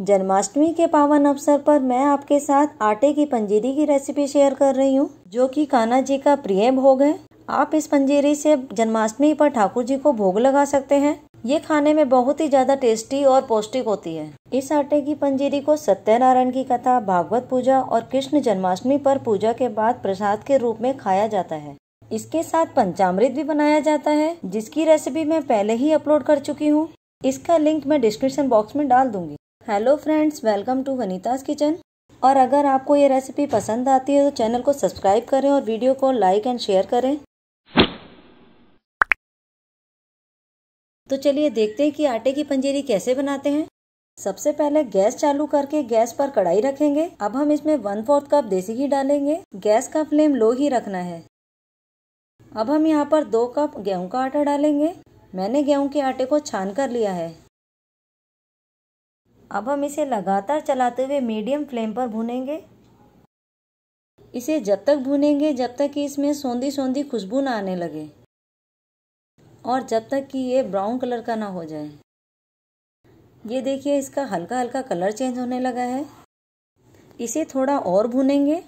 जन्माष्टमी के पावन अवसर पर मैं आपके साथ आटे की पंजीरी की रेसिपी शेयर कर रही हूँ जो कि कान्हा जी का प्रिय भोग है आप इस पंजीरी से जन्माष्टमी पर ठाकुर जी को भोग लगा सकते हैं ये खाने में बहुत ही ज्यादा टेस्टी और पौष्टिक होती है इस आटे की पंजीरी को सत्यनारायण की कथा भागवत पूजा और कृष्ण जन्माष्टमी पर पूजा के बाद प्रसाद के रूप में खाया जाता है इसके साथ पंचामृत भी बनाया जाता है जिसकी रेसिपी मैं पहले ही अपलोड कर चुकी हूँ इसका लिंक मैं डिस्क्रिप्शन बॉक्स में डाल दूंगी hello friends welcome to Vanita's kitchen और अगर आपको ये रेसिपी पसंद आती है तो चैनल को सब्सक्राइब करें और वीडियो को लाइक एंड शेयर करें तो चलिए देखते हैं कि आटे की पंजीरी कैसे बनाते हैं सबसे पहले गैस चालू करके गैस पर कढ़ाई रखेंगे अब हम इसमें वन फोर्थ कप देसी घी डालेंगे गैस का फ्लेम लो ही रखना है अब हम यहाँ पर दो कप गेहूं का आटा डालेंगे मैंने गेहूं के आटे को छान कर लिया है अब हम इसे लगातार चलाते हुए मीडियम फ्लेम पर भूनेंगे इसे जब तक भुनेंगे जब तक कि इसमें सौंधी सौंधी खुशबू ना आने लगे और जब तक कि ये ब्राउन कलर का ना हो जाए ये देखिए इसका हल्का हल्का कलर चेंज होने लगा है इसे थोड़ा और भुनेंगे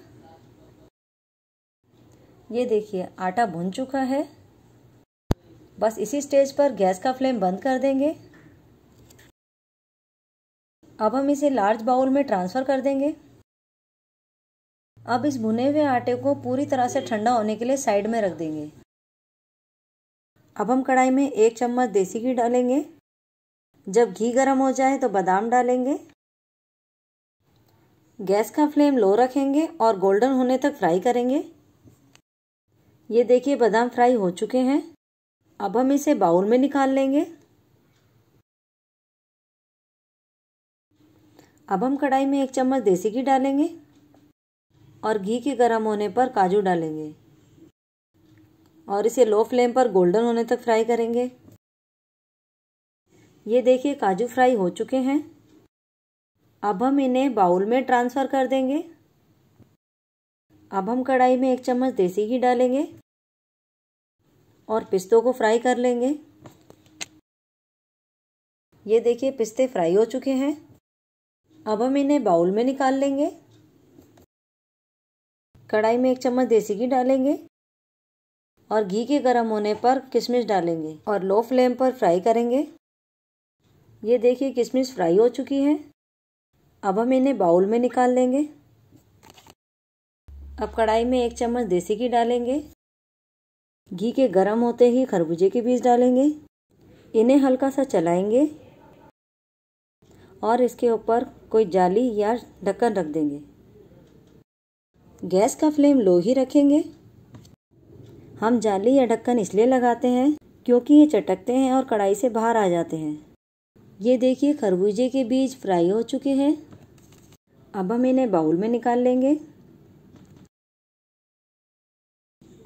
ये देखिए आटा भुन चुका है बस इसी स्टेज पर गैस का फ्लेम बंद कर देंगे अब हम इसे लार्ज बाउल में ट्रांसफ़र कर देंगे अब इस भुने हुए आटे को पूरी तरह से ठंडा होने के लिए साइड में रख देंगे अब हम कढ़ाई में एक चम्मच देसी घी डालेंगे जब घी गर्म हो जाए तो बादाम डालेंगे गैस का फ्लेम लो रखेंगे और गोल्डन होने तक फ्राई करेंगे ये देखिए बादाम फ्राई हो चुके हैं अब हम इसे बाउल में निकाल लेंगे अब हम कढ़ाई में एक चम्मच देसी घी डालेंगे और घी के गर्म होने पर काजू डालेंगे और इसे लो फ्लेम पर गोल्डन होने तक फ्राई करेंगे ये देखिए काजू फ्राई हो चुके हैं अब हम इन्हें बाउल में ट्रांसफ़र कर देंगे अब हम कढ़ाई में एक चम्मच देसी घी डालेंगे और पिस्तों को फ्राई कर लेंगे ये देखिए पिस्ते फ्राई हो चुके हैं अब हम इन्हें बाउल में निकाल लेंगे कढ़ाई में एक चम्मच देसी घी डालेंगे और घी के गर्म होने पर किशमिश डालेंगे और लो फ्लेम पर फ्राई करेंगे ये देखिए किशमिश फ्राई हो चुकी है अब हम इन्हें बाउल में निकाल लेंगे अब कढ़ाई में एक चम्मच देसी घी डालेंगे घी के गर्म होते ही खरबूजे के बीज डालेंगे इन्हें हल्का सा चलाएंगे और इसके ऊपर कोई जाली या ढक्कन रख देंगे गैस का फ्लेम लो ही रखेंगे हम जाली या ढक्कन इसलिए लगाते हैं क्योंकि ये चटकते हैं और कढ़ाई से बाहर आ जाते हैं ये देखिए खरबूजे के बीज फ्राई हो चुके हैं अब हम इन्हें बाउल में निकाल लेंगे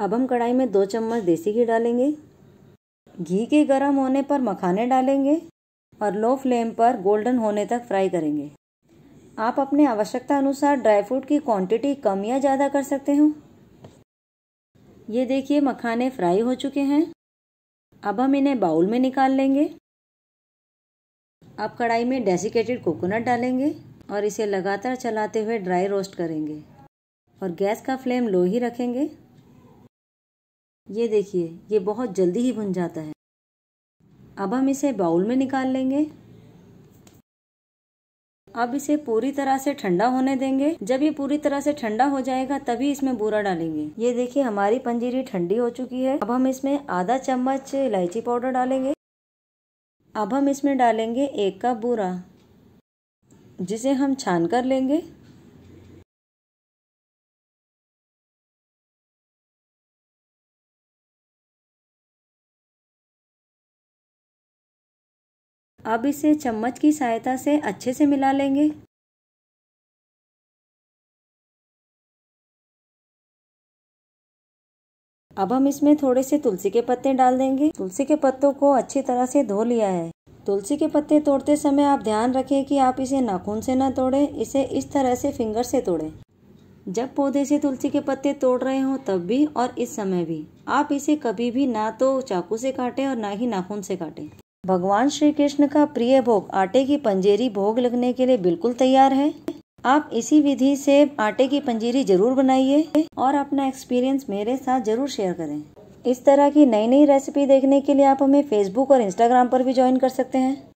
अब हम कढ़ाई में दो चम्मच देसी घी डालेंगे घी के गर्म होने पर मखाने डालेंगे और लो फ्लेम पर गोल्डन होने तक फ्राई करेंगे आप अपने आवश्यकता अनुसार ड्राई फ्रूट की क्वांटिटी कम या ज़्यादा कर सकते हो ये देखिए मखाने फ्राई हो चुके हैं अब हम इन्हें बाउल में निकाल लेंगे अब कढ़ाई में डेसिकेटेड कोकोनट डालेंगे और इसे लगातार चलाते हुए ड्राई रोस्ट करेंगे और गैस का फ्लेम लो ही रखेंगे ये देखिए ये बहुत जल्दी ही भुन जाता है अब हम इसे बाउल में निकाल लेंगे अब इसे पूरी तरह से ठंडा होने देंगे जब ये पूरी तरह से ठंडा हो जाएगा तभी इसमें बूरा डालेंगे ये देखिए हमारी पंजीरी ठंडी हो चुकी है अब हम इसमें आधा चम्मच इलायची पाउडर डालेंगे अब हम इसमें डालेंगे एक कप बूरा जिसे हम छान कर लेंगे अब इसे चम्मच की सहायता से अच्छे से मिला लेंगे अब हम इसमें थोड़े से तुलसी के पत्ते डाल देंगे तुलसी के पत्तों को अच्छी तरह से धो लिया है तुलसी के पत्ते तोड़ते समय आप ध्यान रखें कि आप इसे नाखून से ना तोड़ें इसे इस तरह से फिंगर से तोड़ें जब पौधे से तुलसी के पत्ते तोड़ रहे हों तब भी और इस समय भी आप इसे कभी भी ना तो चाकू से काटें और ना ही नाखून से काटें भगवान श्री कृष्ण का प्रिय भोग आटे की पंजेरी भोग लगने के लिए बिल्कुल तैयार है आप इसी विधि से आटे की पंजीरी जरूर बनाइए और अपना एक्सपीरियंस मेरे साथ जरूर शेयर करें इस तरह की नई नई रेसिपी देखने के लिए आप हमें फेसबुक और इंस्टाग्राम पर भी ज्वाइन कर सकते हैं